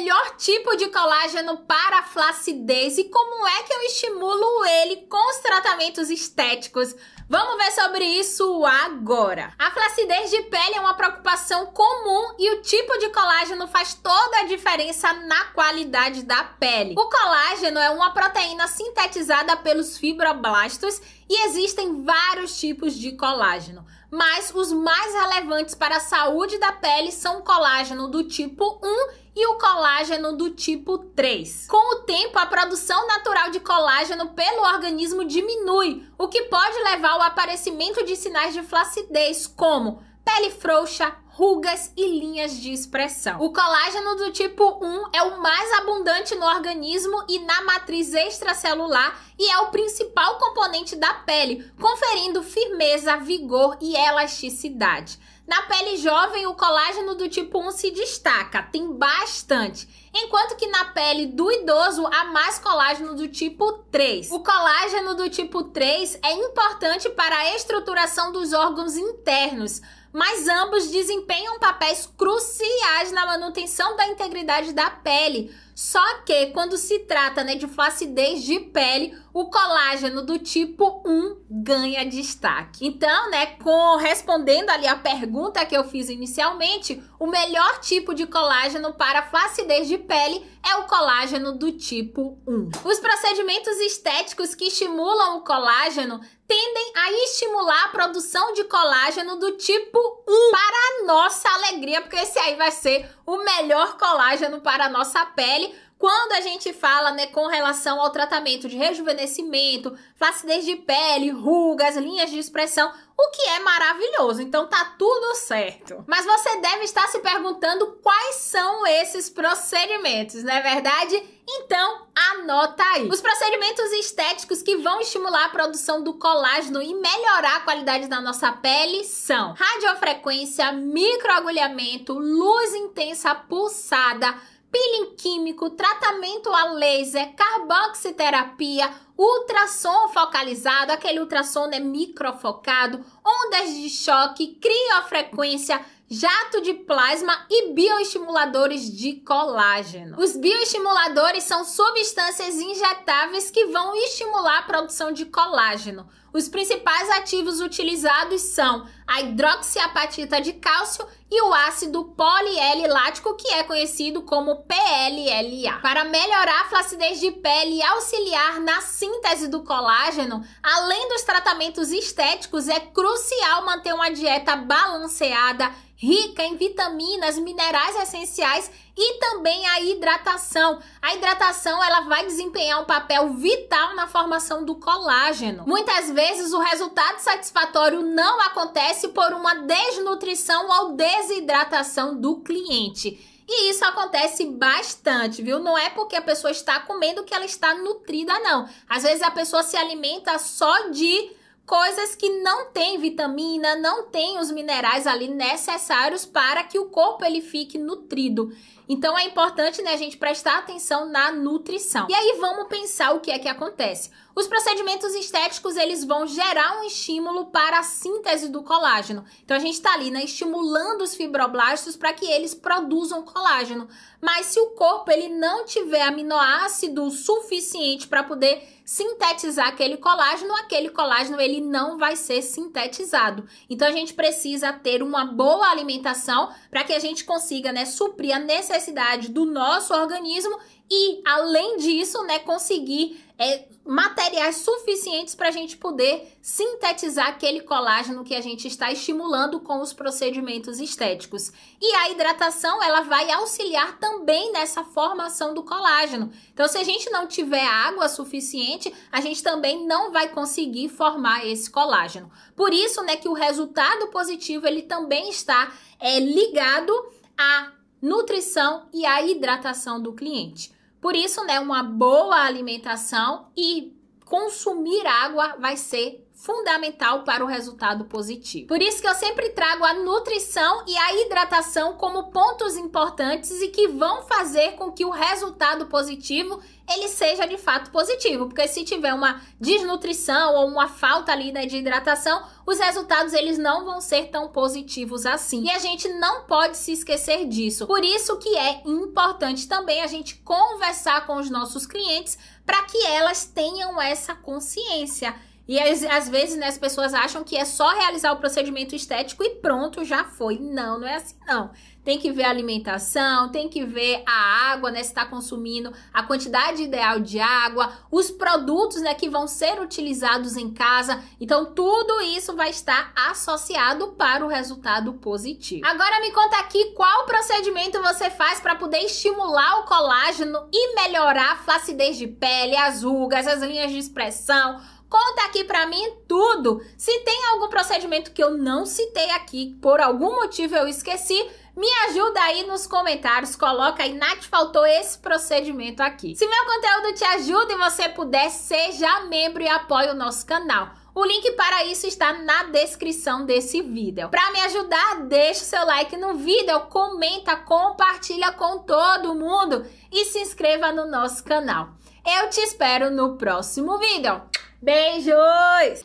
melhor tipo de colágeno para flacidez e como é que eu estimulo ele com os tratamentos estéticos. Vamos ver sobre isso agora. A flacidez de pele é uma preocupação comum e o tipo de colágeno faz toda a diferença na qualidade da pele. O colágeno é uma proteína sintetizada pelos fibroblastos e existem vários tipos de colágeno, mas os mais relevantes para a saúde da pele são o colágeno do tipo 1 e o colágeno colágeno do tipo 3. Com o tempo, a produção natural de colágeno pelo organismo diminui, o que pode levar ao aparecimento de sinais de flacidez, como pele frouxa, rugas e linhas de expressão. O colágeno do tipo 1 é o mais abundante no organismo e na matriz extracelular e é o principal componente da pele, conferindo firmeza, vigor e elasticidade. Na pele jovem, o colágeno do tipo 1 se destaca, tem bastante Enquanto que na pele do idoso há mais colágeno do tipo 3. O colágeno do tipo 3 é importante para a estruturação dos órgãos internos, mas ambos desempenham papéis cruciais na manutenção da integridade da pele. Só que quando se trata né, de flacidez de pele, o colágeno do tipo 1 ganha destaque. Então, né, com respondendo ali a pergunta que eu fiz inicialmente, o melhor tipo de colágeno para flacidez de pele é o colágeno do tipo 1. Os procedimentos estéticos que estimulam o colágeno tendem a estimular a produção de colágeno do tipo 1 para a nossa alegria, porque esse aí vai ser o melhor colágeno para a nossa pele quando a gente fala, né, com relação ao tratamento de rejuvenescimento, flacidez de pele, rugas, linhas de expressão, o que é maravilhoso. Então tá tudo certo. Mas você deve estar se perguntando quais são esses procedimentos, não é verdade? Então, anota aí. Os procedimentos estéticos que vão estimular a produção do colágeno e melhorar a qualidade da nossa pele são radiofrequência, microagulhamento, luz intensa pulsada, peeling químico, tratamento a laser, carboxiterapia, ultrassom focalizado, aquele ultrassom né, microfocado, ondas de choque, criofrequência, jato de plasma e bioestimuladores de colágeno. Os bioestimuladores são substâncias injetáveis que vão estimular a produção de colágeno. Os principais ativos utilizados são a hidroxiapatita de cálcio e o ácido polielilático, que é conhecido como PLLA. Para melhorar a flacidez de pele e auxiliar na síntese do colágeno, além dos tratamentos estéticos, é crucial manter uma dieta balanceada, rica em vitaminas, minerais essenciais e também a hidratação. A hidratação ela vai desempenhar um papel vital na formação do colágeno. Muitas vezes o resultado satisfatório não acontece por uma desnutrição ou desidratação do cliente. E isso acontece bastante, viu? Não é porque a pessoa está comendo que ela está nutrida, não. Às vezes a pessoa se alimenta só de coisas que não tem vitamina, não tem os minerais ali necessários para que o corpo ele fique nutrido. Então é importante né, a gente prestar atenção na nutrição. E aí vamos pensar o que é que acontece. Os procedimentos estéticos eles vão gerar um estímulo para a síntese do colágeno. Então a gente está ali né, estimulando os fibroblastos para que eles produzam colágeno. Mas se o corpo ele não tiver aminoácido suficiente para poder sintetizar aquele colágeno, aquele colágeno ele não vai ser sintetizado. Então a gente precisa ter uma boa alimentação para que a gente consiga, né, suprir a necessidade do nosso organismo e, além disso, né, conseguir é, materiais suficientes para a gente poder sintetizar aquele colágeno que a gente está estimulando com os procedimentos estéticos. E a hidratação, ela vai auxiliar também nessa formação do colágeno. Então, se a gente não tiver água suficiente, a gente também não vai conseguir formar esse colágeno. Por isso, né, que o resultado positivo, ele também está é, ligado à nutrição e à hidratação do cliente. Por isso, né, uma boa alimentação e consumir água vai ser fundamental para o resultado positivo. Por isso que eu sempre trago a nutrição e a hidratação como pontos importantes e que vão fazer com que o resultado positivo ele seja de fato positivo, porque se tiver uma desnutrição ou uma falta ali né, de hidratação, os resultados eles não vão ser tão positivos assim. E a gente não pode se esquecer disso. Por isso que é importante também a gente conversar com os nossos clientes para que elas tenham essa consciência e às, às vezes, né, as pessoas acham que é só realizar o procedimento estético e pronto, já foi. Não, não é assim, não. Tem que ver a alimentação, tem que ver a água, né? Se está consumindo, a quantidade ideal de água, os produtos né, que vão ser utilizados em casa. Então, tudo isso vai estar associado para o resultado positivo. Agora me conta aqui qual procedimento você faz para poder estimular o colágeno e melhorar a flacidez de pele, as rugas, as linhas de expressão Conta aqui para mim tudo. Se tem algum procedimento que eu não citei aqui, por algum motivo eu esqueci, me ajuda aí nos comentários, coloca aí, Nath, faltou esse procedimento aqui. Se meu conteúdo te ajuda e você puder, seja membro e apoie o nosso canal. O link para isso está na descrição desse vídeo. Para me ajudar, deixa o seu like no vídeo, comenta, compartilha com todo mundo e se inscreva no nosso canal. Eu te espero no próximo vídeo. Beijos!